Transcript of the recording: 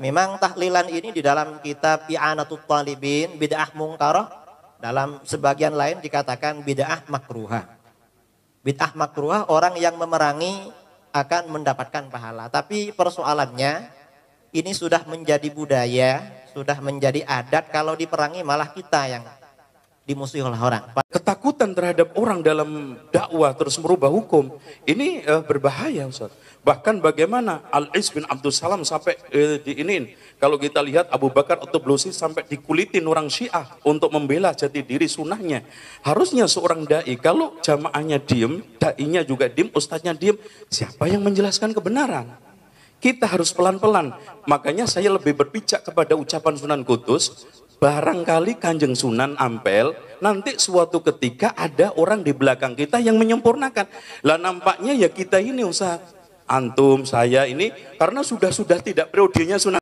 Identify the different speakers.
Speaker 1: Memang tahlilan ini di dalam kitab I'anatul Talibin bid'ah mungkaroh dalam sebagian lain dikatakan bid'ah makruha. Bid'ah makruha orang yang memerangi akan mendapatkan pahala. Tapi persoalannya ini sudah menjadi budaya, sudah menjadi adat kalau diperangi malah kita yang
Speaker 2: dimusuhi oleh orang. Ketakutan terhadap orang dalam dakwah terus merubah hukum ini uh, berbahaya Ustaz. Bahkan bagaimana Al-Is bin Abdul Salam sampai uh, eh, diinin. Kalau kita lihat Abu Bakar atau Blusi sampai dikulitin orang Syiah untuk membela jati diri sunnahnya. Harusnya seorang dai kalau jamaahnya diem, dainya juga diem, ustaznya diem, siapa yang menjelaskan kebenaran? Kita harus pelan-pelan. Makanya saya lebih berpijak kepada ucapan Sunan Kudus barangkali Kanjeng Sunan Ampel nanti suatu ketika ada orang di belakang kita yang menyempurnakan. Lah nampaknya ya kita ini usah antum saya ini karena sudah-sudah tidak periodenya Sunan